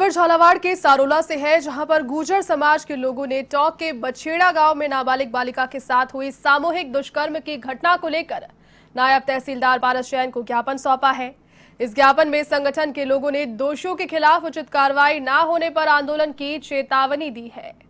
खबर झालावाड़ के सारोला से है जहां पर गुर्जर समाज के लोगों ने टॉक के बछेड़ा गांव में नाबालिग बालिका के साथ हुई सामूहिक दुष्कर्म की घटना को लेकर नायब तहसीलदार पारस जैन को ज्ञापन सौंपा है इस ज्ञापन में संगठन के लोगों ने दोषियों के खिलाफ उचित कार्रवाई न होने पर आंदोलन की चेतावनी दी है